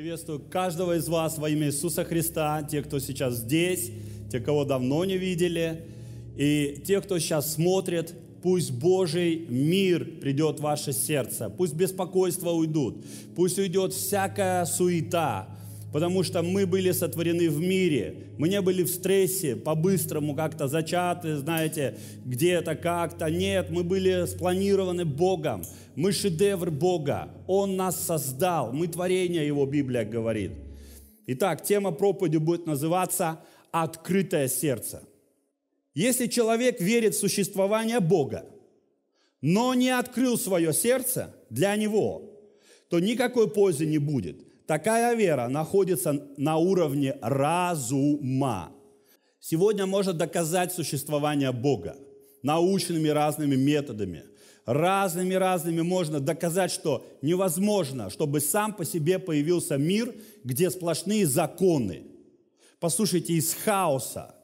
Приветствую каждого из вас во имя Иисуса Христа, те, кто сейчас здесь, те, кого давно не видели, и те, кто сейчас смотрит, пусть Божий мир придет в ваше сердце, пусть беспокойства уйдут, пусть уйдет всякая суета, потому что мы были сотворены в мире, мы не были в стрессе, по-быстрому как-то зачаты, знаете, где-то как-то. Нет, мы были спланированы Богом, мы шедевр Бога, Он нас создал, мы творение Его, Библия говорит. Итак, тема проповеди будет называться «Открытое сердце». Если человек верит в существование Бога, но не открыл свое сердце для Него, то никакой пользы не будет – Такая вера находится на уровне разума. Сегодня можно доказать существование Бога научными разными методами. Разными-разными можно доказать, что невозможно, чтобы сам по себе появился мир, где сплошные законы. Послушайте, из хаоса.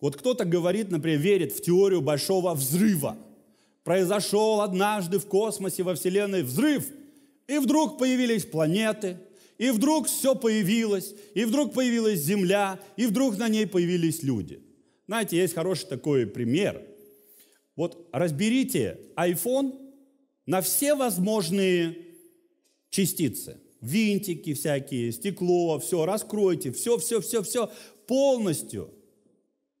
Вот кто-то говорит, например, верит в теорию большого взрыва. Произошел однажды в космосе, во Вселенной взрыв, и вдруг появились планеты – и вдруг все появилось, и вдруг появилась земля, и вдруг на ней появились люди. Знаете, есть хороший такой пример. Вот разберите iPhone на все возможные частицы. Винтики всякие, стекло, все, раскройте, все, все, все, все полностью.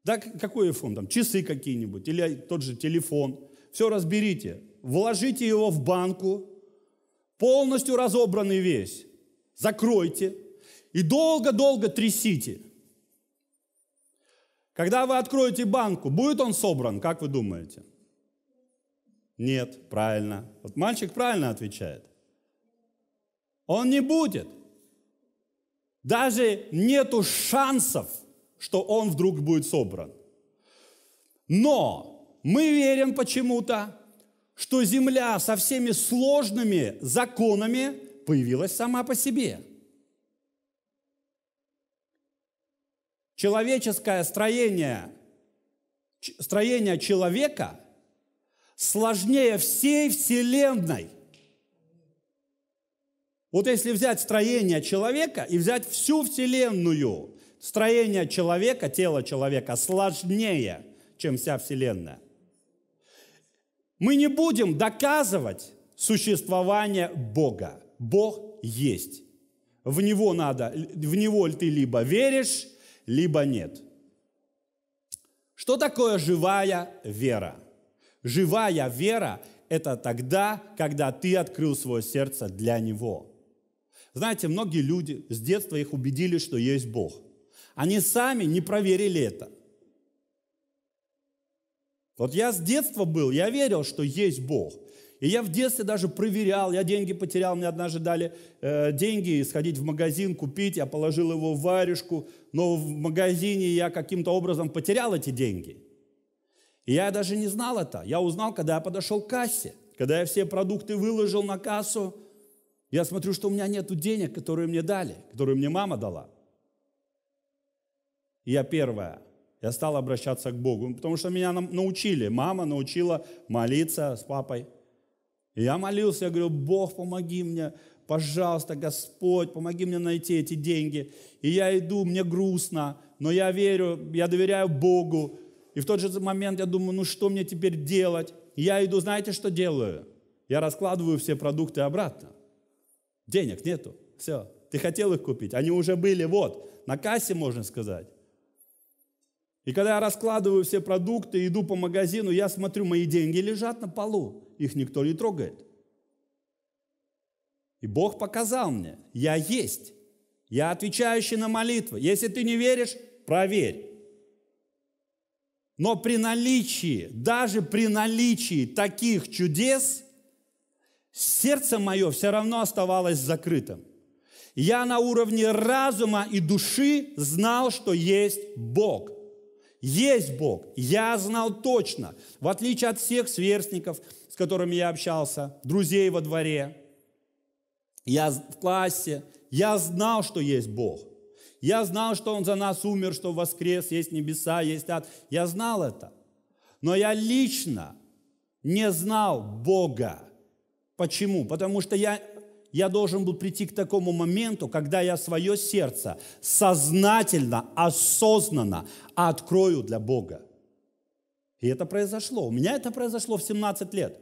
Да, какой iPhone там, часы какие-нибудь или тот же телефон. Все разберите, вложите его в банку, полностью разобранный весь закройте и долго-долго трясите. Когда вы откроете банку, будет он собран, как вы думаете? Нет, правильно. Вот мальчик правильно отвечает. Он не будет. Даже нету шансов, что он вдруг будет собран. Но мы верим почему-то, что земля со всеми сложными законами появилась сама по себе. Человеческое строение, строение человека сложнее всей Вселенной. Вот если взять строение человека и взять всю Вселенную, строение человека, тело человека сложнее, чем вся Вселенная. Мы не будем доказывать существование Бога. Бог есть. В него надо, в него ты либо веришь, либо нет. Что такое живая вера? Живая вера – это тогда, когда ты открыл свое сердце для Него. Знаете, многие люди с детства их убедили, что есть Бог. Они сами не проверили это. Вот я с детства был, я верил, что есть Бог. И я в детстве даже проверял, я деньги потерял, мне однажды дали э, деньги сходить в магазин, купить, я положил его в варежку, но в магазине я каким-то образом потерял эти деньги. И я даже не знал это. Я узнал, когда я подошел к кассе, когда я все продукты выложил на кассу, я смотрю, что у меня нет денег, которые мне дали, которые мне мама дала. И я первое, я стал обращаться к Богу, потому что меня научили, мама научила молиться с папой. И я молился, я говорю, Бог, помоги мне, пожалуйста, Господь, помоги мне найти эти деньги. И я иду, мне грустно, но я верю, я доверяю Богу. И в тот же момент я думаю, ну что мне теперь делать? И я иду, знаете, что делаю? Я раскладываю все продукты обратно. Денег нету, все. Ты хотел их купить, они уже были, вот, на кассе, можно сказать. И когда я раскладываю все продукты, иду по магазину, я смотрю, мои деньги лежат на полу, их никто не трогает. И Бог показал мне, я есть, я отвечающий на молитвы. Если ты не веришь, проверь. Но при наличии, даже при наличии таких чудес, сердце мое все равно оставалось закрытым. Я на уровне разума и души знал, что есть Бог. Есть Бог. Я знал точно. В отличие от всех сверстников, с которыми я общался, друзей во дворе, я в классе, я знал, что есть Бог. Я знал, что Он за нас умер, что воскрес, есть небеса, есть ад. Я знал это. Но я лично не знал Бога. Почему? Потому что я я должен был прийти к такому моменту, когда я свое сердце сознательно, осознанно открою для Бога. И это произошло. У меня это произошло в 17 лет.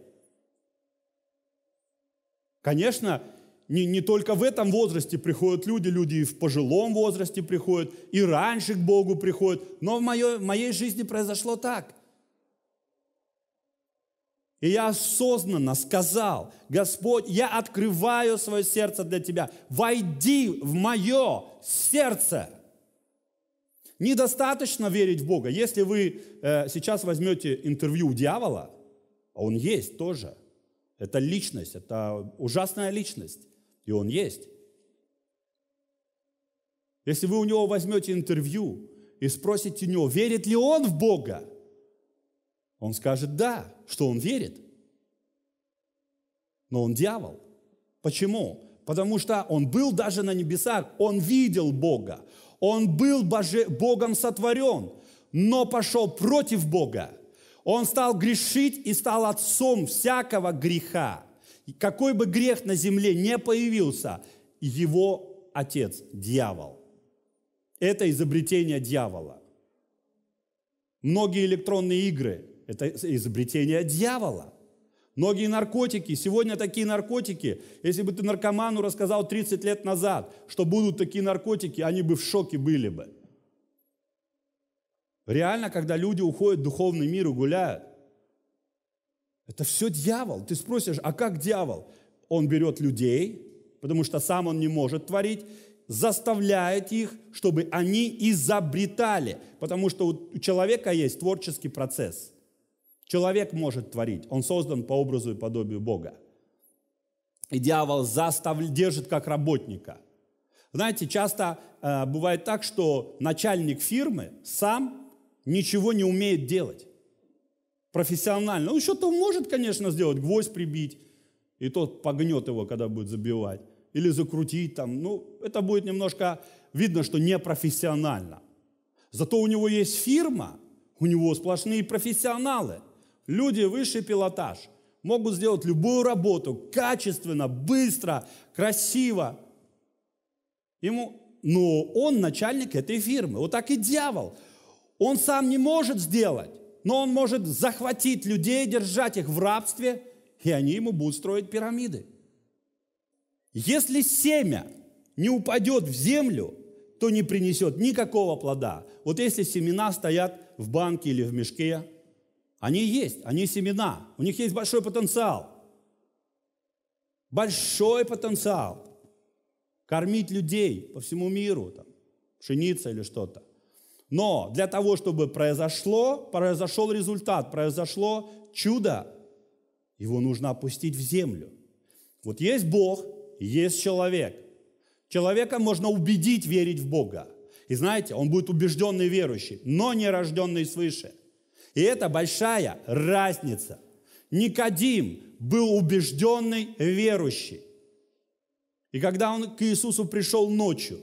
Конечно, не, не только в этом возрасте приходят люди, люди и в пожилом возрасте приходят, и раньше к Богу приходят. Но в моей, в моей жизни произошло так – и я осознанно сказал, Господь, я открываю свое сердце для Тебя. Войди в мое сердце. Недостаточно верить в Бога. Если вы э, сейчас возьмете интервью у дьявола, а он есть тоже, это личность, это ужасная личность, и он есть. Если вы у него возьмете интервью и спросите у него, верит ли он в Бога, он скажет «да» что он верит. Но он дьявол. Почему? Потому что он был даже на небесах, он видел Бога, он был Боже, Богом сотворен, но пошел против Бога. Он стал грешить и стал отцом всякого греха. И какой бы грех на земле не появился, его отец – дьявол. Это изобретение дьявола. Многие электронные игры – это изобретение дьявола. Многие наркотики, сегодня такие наркотики, если бы ты наркоману рассказал 30 лет назад, что будут такие наркотики, они бы в шоке были бы. Реально, когда люди уходят в духовный мир и гуляют, это все дьявол. Ты спросишь, а как дьявол? Он берет людей, потому что сам он не может творить, заставляет их, чтобы они изобретали, потому что у человека есть творческий процесс – Человек может творить, он создан по образу и подобию Бога. И дьявол застав... держит как работника. Знаете, часто э, бывает так, что начальник фирмы сам ничего не умеет делать профессионально. Ну, что-то может, конечно, сделать, гвоздь прибить, и тот погнет его, когда будет забивать, или закрутить там. Ну, это будет немножко видно, что непрофессионально. Зато у него есть фирма, у него сплошные профессионалы – Люди высший пилотаж могут сделать любую работу качественно, быстро, красиво. Ему, но ну, он начальник этой фирмы. Вот так и дьявол. Он сам не может сделать, но он может захватить людей, держать их в рабстве, и они ему будут строить пирамиды. Если семя не упадет в землю, то не принесет никакого плода. Вот если семена стоят в банке или в мешке, они есть, они семена, у них есть большой потенциал. Большой потенциал. Кормить людей по всему миру, там, пшеница или что-то. Но для того, чтобы произошло, произошел результат, произошло чудо, его нужно опустить в землю. Вот есть Бог, есть человек. Человека можно убедить верить в Бога. И знаете, он будет убежденный верующий, но не рожденный свыше – и это большая разница. Никодим был убежденный верующий. И когда он к Иисусу пришел ночью,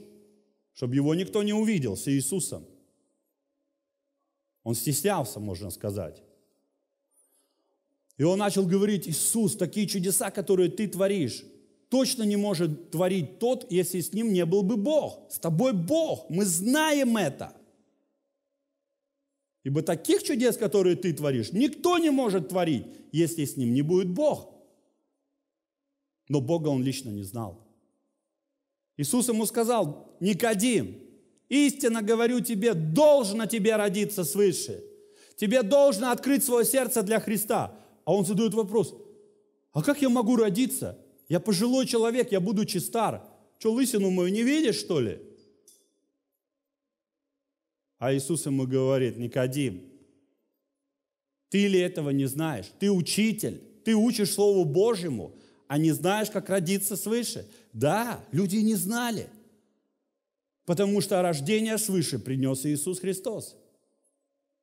чтобы его никто не увидел с Иисусом, он стеснялся, можно сказать. И он начал говорить, Иисус, такие чудеса, которые ты творишь, точно не может творить тот, если с ним не был бы Бог. С тобой Бог, мы знаем это. Ибо таких чудес, которые ты творишь, никто не может творить, если с ним не будет Бог. Но Бога он лично не знал. Иисус ему сказал, Никодим, истинно говорю тебе, должно тебе родиться свыше. Тебе должно открыть свое сердце для Христа. А он задает вопрос, а как я могу родиться? Я пожилой человек, я буду чистар. Что, лысину мою не видишь, что ли? А Иисус ему говорит, Никодим, ты ли этого не знаешь? Ты учитель, ты учишь Слову Божьему, а не знаешь, как родиться свыше. Да, люди не знали, потому что рождение свыше принес Иисус Христос.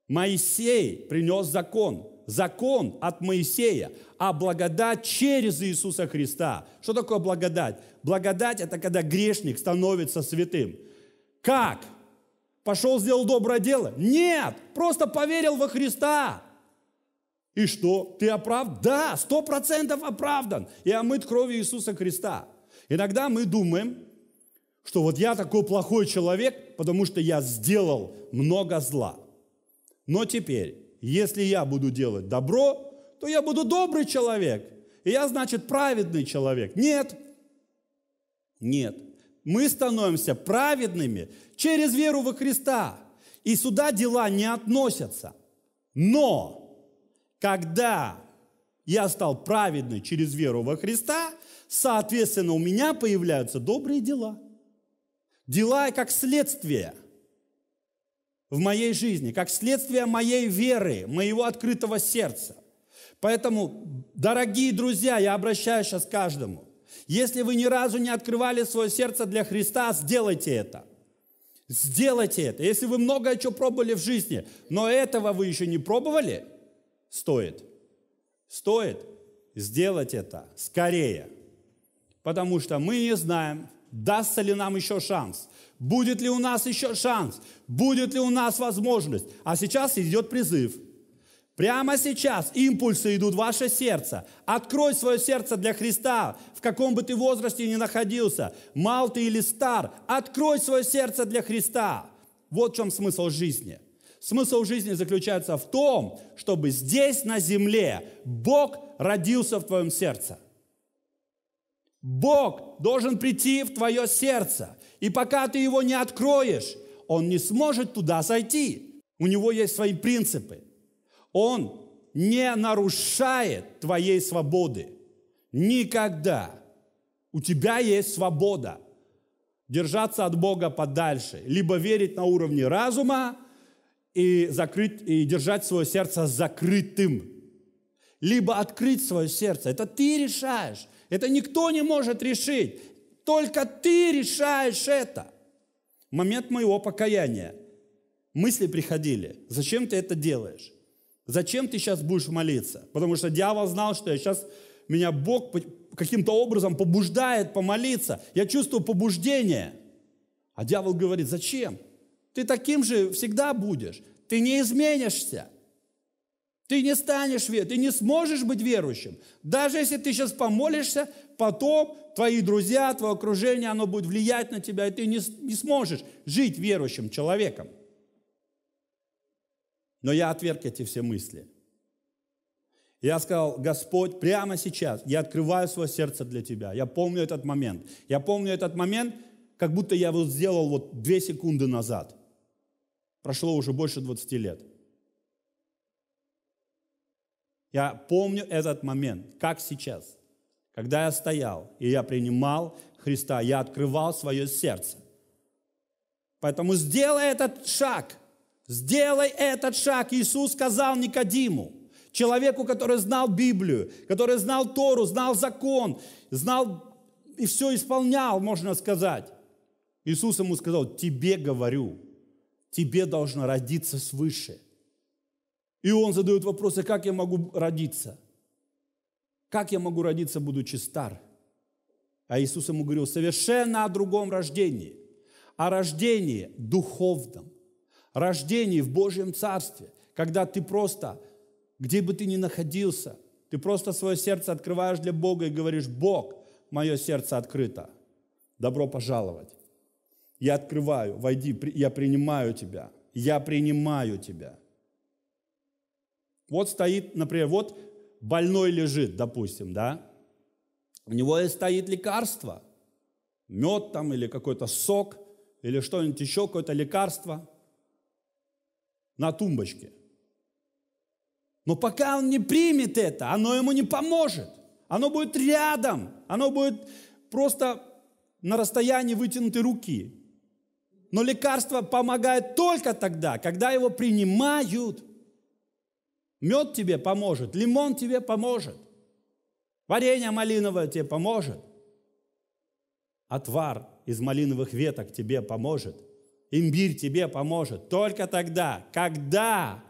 Моисей принес закон, закон от Моисея, а благодать через Иисуса Христа. Что такое благодать? Благодать – это когда грешник становится святым. Как? Пошел, сделал доброе дело? Нет, просто поверил во Христа. И что? Ты оправдан? Да, сто процентов оправдан и омыт кровью Иисуса Христа. Иногда мы думаем, что вот я такой плохой человек, потому что я сделал много зла. Но теперь, если я буду делать добро, то я буду добрый человек. И я, значит, праведный человек. Нет. Нет мы становимся праведными через веру во Христа. И сюда дела не относятся. Но когда я стал праведным через веру во Христа, соответственно, у меня появляются добрые дела. Дела как следствие в моей жизни, как следствие моей веры, моего открытого сердца. Поэтому, дорогие друзья, я обращаюсь сейчас к каждому. Если вы ни разу не открывали свое сердце для Христа, сделайте это. Сделайте это. Если вы многое чего пробовали в жизни, но этого вы еще не пробовали, стоит. Стоит сделать это скорее. Потому что мы не знаем, дастся ли нам еще шанс. Будет ли у нас еще шанс? Будет ли у нас возможность? А сейчас идет призыв – Прямо сейчас импульсы идут в ваше сердце. Открой свое сердце для Христа, в каком бы ты возрасте ни находился, мал ты или стар. Открой свое сердце для Христа. Вот в чем смысл жизни. Смысл жизни заключается в том, чтобы здесь, на земле, Бог родился в твоем сердце. Бог должен прийти в твое сердце. И пока ты его не откроешь, он не сможет туда зайти. У него есть свои принципы. Он не нарушает твоей свободы. Никогда. У тебя есть свобода. Держаться от Бога подальше. Либо верить на уровне разума и, закрыть, и держать свое сердце закрытым. Либо открыть свое сердце. Это ты решаешь. Это никто не может решить. Только ты решаешь это. момент моего покаяния мысли приходили. Зачем ты это делаешь? Зачем ты сейчас будешь молиться? Потому что дьявол знал, что я сейчас меня Бог каким-то образом побуждает помолиться. Я чувствую побуждение. А дьявол говорит, зачем? Ты таким же всегда будешь. Ты не изменишься. Ты не станешь верующим, ты не сможешь быть верующим. Даже если ты сейчас помолишься, потом твои друзья, твое окружение, оно будет влиять на тебя, и ты не, не сможешь жить верующим человеком. Но я отверг эти все мысли. Я сказал, Господь, прямо сейчас я открываю свое сердце для Тебя. Я помню этот момент. Я помню этот момент, как будто я его сделал вот две секунды назад. Прошло уже больше 20 лет. Я помню этот момент, как сейчас, когда я стоял и я принимал Христа, я открывал свое сердце. Поэтому сделай этот шаг – Сделай этот шаг. Иисус сказал Никодиму, человеку, который знал Библию, который знал Тору, знал закон, знал и все исполнял, можно сказать. Иисус ему сказал, тебе говорю, тебе должно родиться свыше. И он задает вопросы, как я могу родиться? Как я могу родиться, будучи стар? А Иисус ему говорил, совершенно о другом рождении, о рождении духовном рождении в Божьем Царстве, когда ты просто, где бы ты ни находился, ты просто свое сердце открываешь для Бога и говоришь, Бог, мое сердце открыто, добро пожаловать. Я открываю, войди, я принимаю тебя, я принимаю тебя. Вот стоит, например, вот больной лежит, допустим, да, у него и стоит лекарство, мед там или какой-то сок, или что-нибудь еще, какое-то лекарство – на тумбочке. Но пока он не примет это, оно ему не поможет. Оно будет рядом, оно будет просто на расстоянии вытянутой руки. Но лекарство помогает только тогда, когда его принимают. Мед тебе поможет, лимон тебе поможет, варенье малиновое тебе поможет, отвар из малиновых веток тебе поможет, имбирь тебе поможет только тогда, когда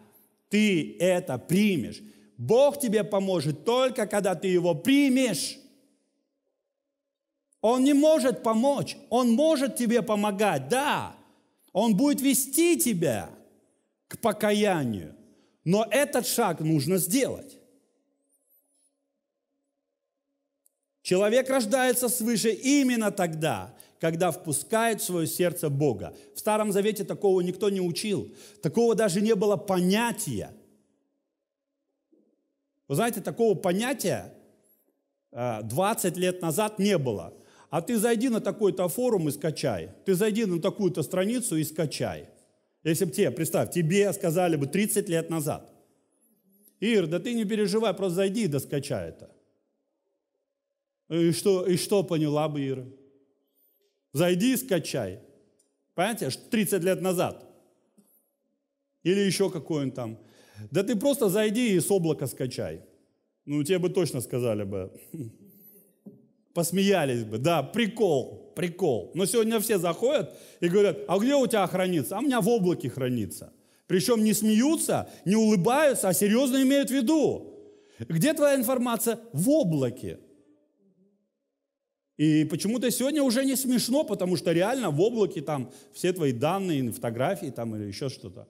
ты это примешь. Бог тебе поможет только когда ты его примешь. Он не может помочь, он может тебе помогать, да. Он будет вести тебя к покаянию, но этот шаг нужно сделать. Человек рождается свыше именно тогда, когда впускает в свое сердце Бога. В Старом Завете такого никто не учил, такого даже не было понятия. Вы знаете, такого понятия 20 а, лет назад не было. А ты зайди на такой-то форум и скачай. Ты зайди на такую-то страницу и скачай. Если бы тебе, представь, тебе сказали бы 30 лет назад. Ир, да ты не переживай, просто зайди и доскачай это. И что, и что поняла бы Ира? Зайди и скачай. Понимаете, 30 лет назад. Или еще какой он там. Да ты просто зайди и с облака скачай. Ну, тебе бы точно сказали бы. Посмеялись бы. Да, прикол, прикол. Но сегодня все заходят и говорят, а где у тебя хранится? А у меня в облаке хранится. Причем не смеются, не улыбаются, а серьезно имеют в виду. Где твоя информация? В облаке. И почему-то сегодня уже не смешно, потому что реально в облаке там все твои данные, фотографии там или еще что-то.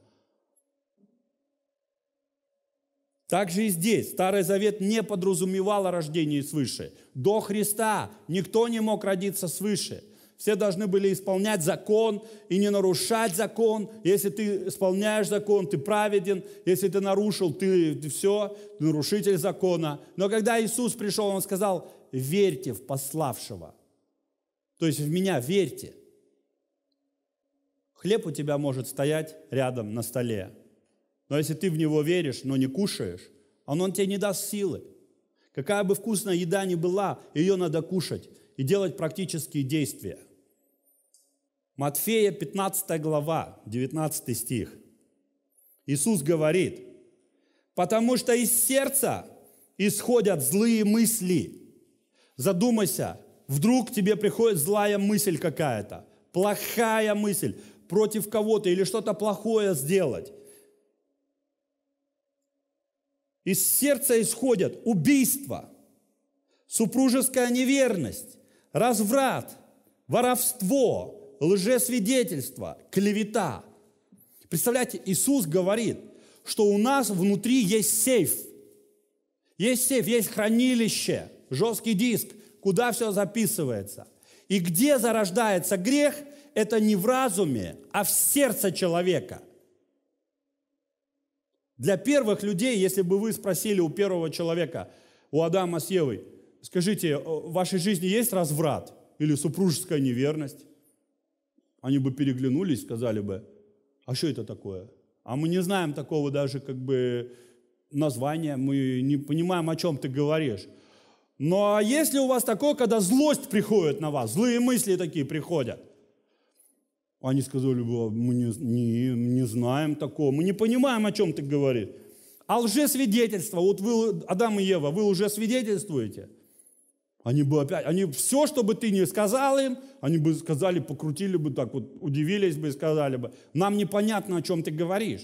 Так же и здесь. Старый Завет не подразумевал о рождении свыше. До Христа никто не мог родиться свыше. Все должны были исполнять закон и не нарушать закон. Если ты исполняешь закон, ты праведен. Если ты нарушил, ты, все, ты нарушитель закона. Но когда Иисус пришел, Он сказал, верьте в пославшего. То есть в меня верьте. Хлеб у тебя может стоять рядом на столе, но если ты в него веришь, но не кушаешь, он, он тебе не даст силы. Какая бы вкусная еда ни была, ее надо кушать и делать практические действия. Матфея 15 глава, 19 стих. Иисус говорит, «Потому что из сердца исходят злые мысли, Задумайся, вдруг тебе приходит злая мысль какая-то, плохая мысль против кого-то или что-то плохое сделать. Из сердца исходят убийство, супружеская неверность, разврат, воровство, лжесвидетельство, клевета. Представляете, Иисус говорит, что у нас внутри есть сейф. Есть сейф, есть хранилище – жесткий диск, куда все записывается. И где зарождается грех, это не в разуме, а в сердце человека. Для первых людей, если бы вы спросили у первого человека, у Адама с Евой, скажите, э, в вашей жизни есть разврат или супружеская неверность? Они бы переглянулись, сказали бы, а что это такое? А мы не знаем такого даже как бы названия, мы не понимаем, о чем ты говоришь. Но ну, а если у вас такое, когда злость приходит на вас, злые мысли такие приходят, они сказали, а мы не, не, не знаем такого, мы не понимаем, о чем ты говоришь. А лжесвидетельство, вот вы, Адам и Ева, вы уже свидетельствуете. Они бы опять, они все, что бы ты не сказал им, они бы сказали, покрутили бы так вот, удивились бы и сказали бы, нам непонятно, о чем ты говоришь.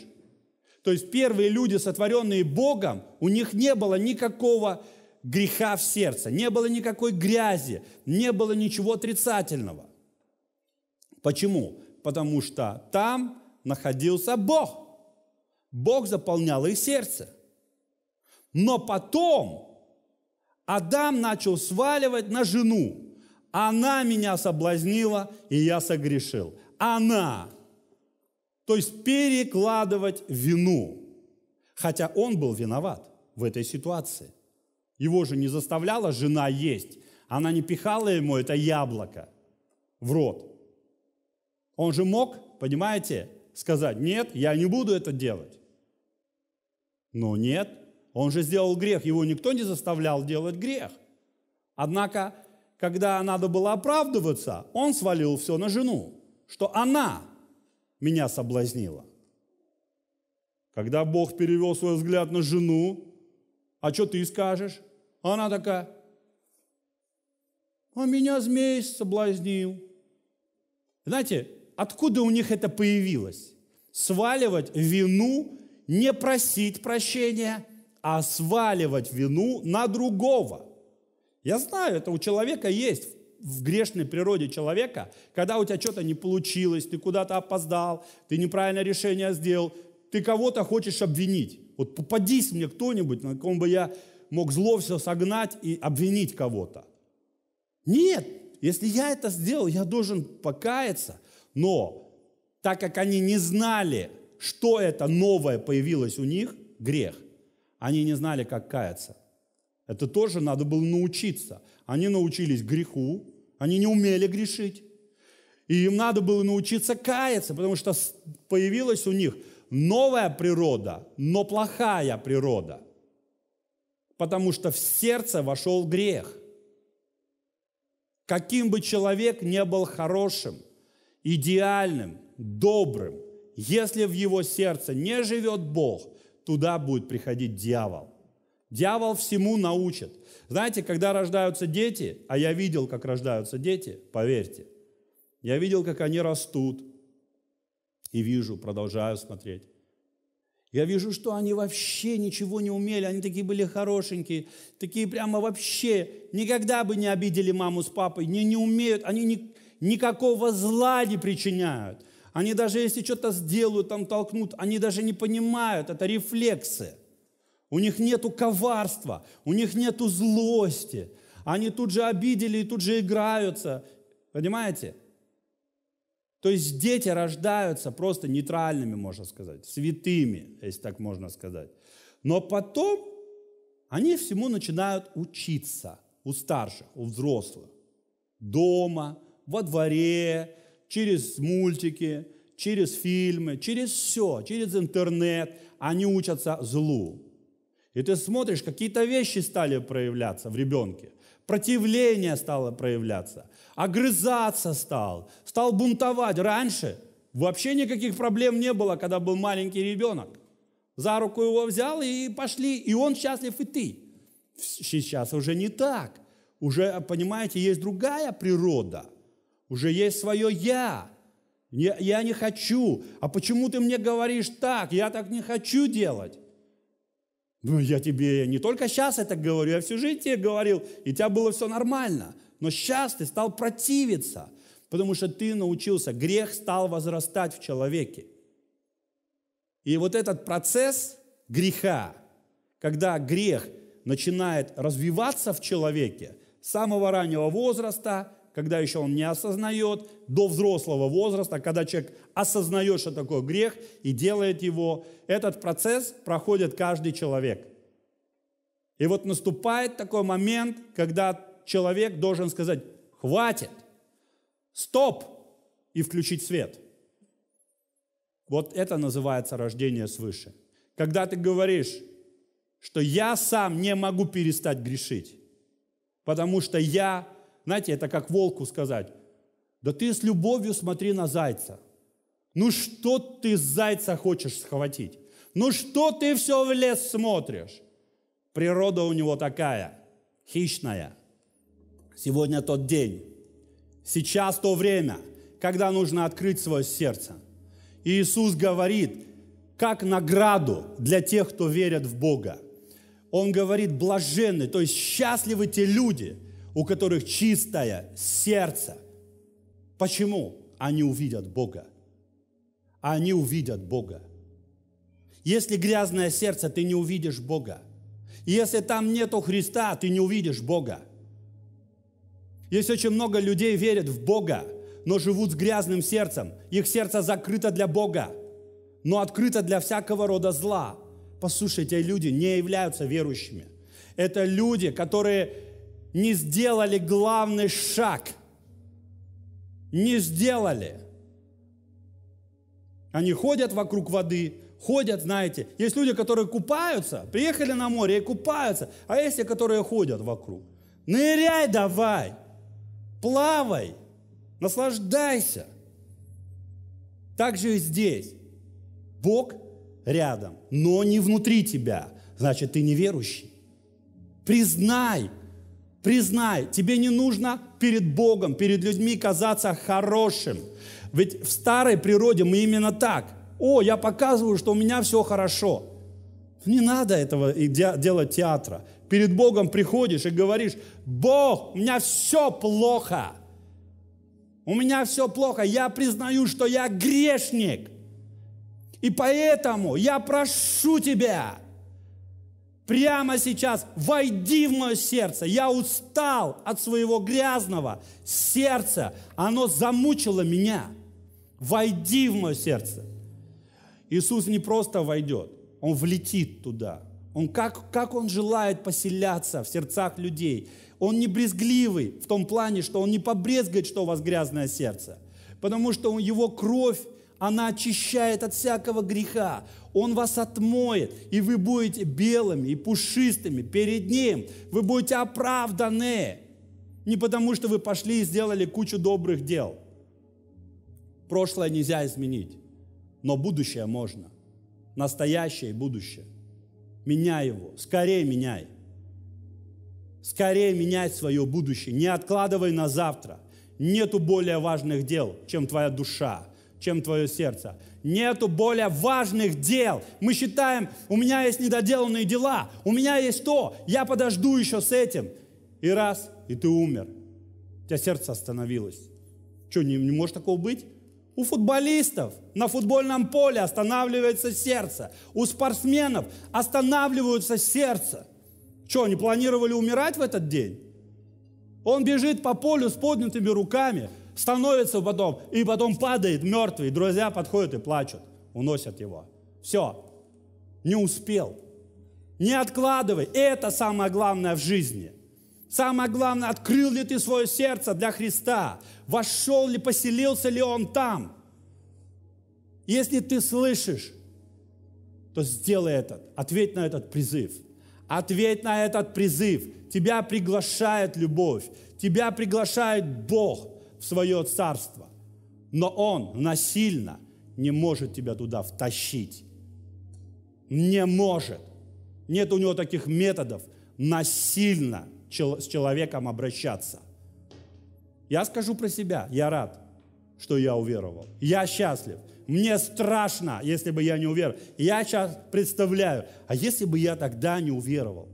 То есть первые люди, сотворенные Богом, у них не было никакого греха в сердце, не было никакой грязи, не было ничего отрицательного. Почему? Потому что там находился Бог. Бог заполнял их сердце. Но потом Адам начал сваливать на жену. Она меня соблазнила, и я согрешил. Она. То есть перекладывать вину. Хотя он был виноват в этой ситуации – его же не заставляла жена есть. Она не пихала ему это яблоко в рот. Он же мог, понимаете, сказать, нет, я не буду это делать. Но нет, он же сделал грех, его никто не заставлял делать грех. Однако, когда надо было оправдываться, он свалил все на жену, что она меня соблазнила. Когда Бог перевел свой взгляд на жену, а что ты скажешь? Она такая, а меня змей соблазнил. Знаете, откуда у них это появилось? Сваливать вину, не просить прощения, а сваливать вину на другого. Я знаю, это у человека есть в грешной природе человека, когда у тебя что-то не получилось, ты куда-то опоздал, ты неправильное решение сделал, ты кого-то хочешь обвинить. Вот попадись мне кто-нибудь, на ком бы я мог зло все согнать и обвинить кого-то. Нет, если я это сделал, я должен покаяться. Но так как они не знали, что это новое появилось у них, грех, они не знали, как каяться. Это тоже надо было научиться. Они научились греху, они не умели грешить. И им надо было научиться каяться, потому что появилось у них – новая природа, но плохая природа, потому что в сердце вошел грех. Каким бы человек не был хорошим, идеальным, добрым, если в его сердце не живет Бог, туда будет приходить дьявол. Дьявол всему научит. Знаете, когда рождаются дети, а я видел, как рождаются дети, поверьте, я видел, как они растут, и вижу, продолжаю смотреть. Я вижу, что они вообще ничего не умели, они такие были хорошенькие, такие прямо вообще никогда бы не обидели маму с папой, не, не умеют, они ни, никакого зла не причиняют. Они даже если что-то сделают, там толкнут, они даже не понимают, это рефлексы. У них нету коварства, у них нету злости. Они тут же обидели и тут же играются. Понимаете? То есть дети рождаются просто нейтральными, можно сказать, святыми, если так можно сказать. Но потом они всему начинают учиться у старших, у взрослых. Дома, во дворе, через мультики, через фильмы, через все, через интернет. Они учатся злу. И ты смотришь, какие-то вещи стали проявляться в ребенке – Противление стало проявляться. Огрызаться стал. Стал бунтовать. Раньше вообще никаких проблем не было, когда был маленький ребенок. За руку его взял и пошли. И он счастлив, и ты. Сейчас уже не так. Уже, понимаете, есть другая природа. Уже есть свое «я». Я, я не хочу. А почему ты мне говоришь так? Я так не хочу делать. Ну, я тебе не только сейчас это говорю, я всю жизнь тебе говорил, и у тебя было все нормально. Но сейчас ты стал противиться, потому что ты научился, грех стал возрастать в человеке. И вот этот процесс греха, когда грех начинает развиваться в человеке с самого раннего возраста, когда еще он не осознает, до взрослого возраста, когда человек осознает, что такое грех, и делает его. Этот процесс проходит каждый человек. И вот наступает такой момент, когда человек должен сказать «хватит», «стоп» и включить свет. Вот это называется рождение свыше. Когда ты говоришь, что я сам не могу перестать грешить, потому что я знаете, это как волку сказать, да ты с любовью смотри на зайца. Ну что ты зайца хочешь схватить? Ну что ты все в лес смотришь? Природа у него такая, хищная. Сегодня тот день. Сейчас то время, когда нужно открыть свое сердце. И Иисус говорит, как награду для тех, кто верят в Бога. Он говорит, блаженны, то есть счастливы те люди – у которых чистое сердце. Почему? Они увидят Бога. Они увидят Бога. Если грязное сердце, ты не увидишь Бога. Если там нету Христа, ты не увидишь Бога. Есть очень много людей верят в Бога, но живут с грязным сердцем. Их сердце закрыто для Бога, но открыто для всякого рода зла. Послушайте, люди не являются верующими. Это люди, которые не сделали главный шаг. Не сделали. Они ходят вокруг воды, ходят, знаете. Есть люди, которые купаются, приехали на море и купаются, а есть те, которые ходят вокруг. Ныряй давай, плавай, наслаждайся. Так же и здесь. Бог рядом, но не внутри тебя. Значит, ты неверующий. Признай, Признай, тебе не нужно перед Богом, перед людьми казаться хорошим. Ведь в старой природе мы именно так. О, я показываю, что у меня все хорошо. Не надо этого делать театра. Перед Богом приходишь и говоришь, Бог, у меня все плохо. У меня все плохо. Я признаю, что я грешник. И поэтому я прошу тебя, прямо сейчас войди в мое сердце. Я устал от своего грязного сердца. Оно замучило меня. Войди в мое сердце. Иисус не просто войдет, Он влетит туда. Он как, как Он желает поселяться в сердцах людей. Он не брезгливый в том плане, что Он не побрезгает, что у вас грязное сердце. Потому что Его кровь она очищает от всякого греха. Он вас отмоет, и вы будете белыми и пушистыми перед Ним. Вы будете оправданы. Не потому, что вы пошли и сделали кучу добрых дел. Прошлое нельзя изменить, но будущее можно. Настоящее и будущее. Меняй его, скорее меняй. Скорее меняй свое будущее. Не откладывай на завтра. Нету более важных дел, чем твоя душа – чем твое сердце. Нету более важных дел. Мы считаем, у меня есть недоделанные дела, у меня есть то, я подожду еще с этим. И раз, и ты умер. У тебя сердце остановилось. Что, не, не может такого быть? У футболистов на футбольном поле останавливается сердце. У спортсменов останавливаются сердце. Что, они планировали умирать в этот день? Он бежит по полю с поднятыми руками – становится потом, и потом падает мертвый. Друзья подходят и плачут, уносят его. Все, не успел. Не откладывай. Это самое главное в жизни. Самое главное, открыл ли ты свое сердце для Христа? Вошел ли, поселился ли Он там? Если ты слышишь, то сделай этот, ответь на этот призыв. Ответь на этот призыв. Тебя приглашает любовь, тебя приглашает Бог – в свое царство. Но он насильно не может тебя туда втащить. Не может. Нет у него таких методов насильно с человеком обращаться. Я скажу про себя, я рад, что я уверовал. Я счастлив. Мне страшно, если бы я не уверовал. Я сейчас представляю, а если бы я тогда не уверовал?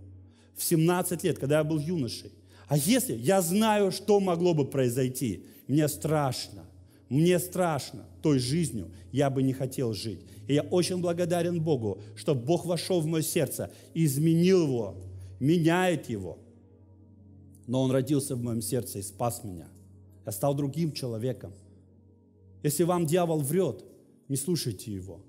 В 17 лет, когда я был юношей. А если я знаю, что могло бы произойти, мне страшно. Мне страшно той жизнью, я бы не хотел жить. И я очень благодарен Богу, что Бог вошел в мое сердце, изменил его, меняет его. Но Он родился в моем сердце и спас меня. Я стал другим человеком. Если вам дьявол врет, не слушайте его.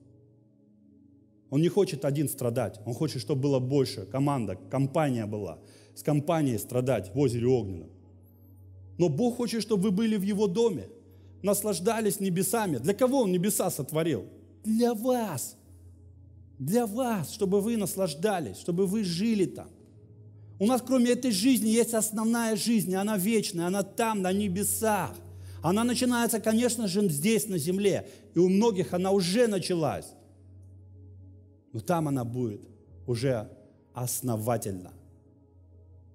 Он не хочет один страдать, он хочет, чтобы было больше, команда, компания была. С компанией страдать в озере Огненном. Но Бог хочет, чтобы вы были в Его доме, наслаждались небесами. Для кого Он небеса сотворил? Для вас. Для вас, чтобы вы наслаждались, чтобы вы жили там. У нас кроме этой жизни есть основная жизнь, и она вечная, она там, на небесах. Она начинается, конечно же, здесь, на земле. И у многих она уже началась. Но там она будет уже основательно.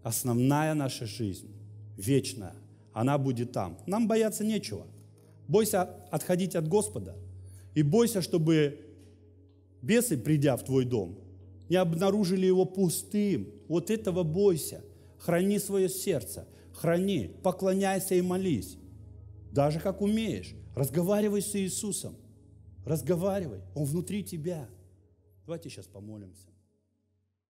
Основная наша жизнь, вечная, она будет там. Нам бояться нечего. Бойся отходить от Господа. И бойся, чтобы бесы, придя в твой дом, не обнаружили его пустым. Вот этого бойся. Храни свое сердце. Храни, поклоняйся и молись. Даже как умеешь. Разговаривай с Иисусом. Разговаривай. Он внутри тебя. Давайте сейчас помолимся.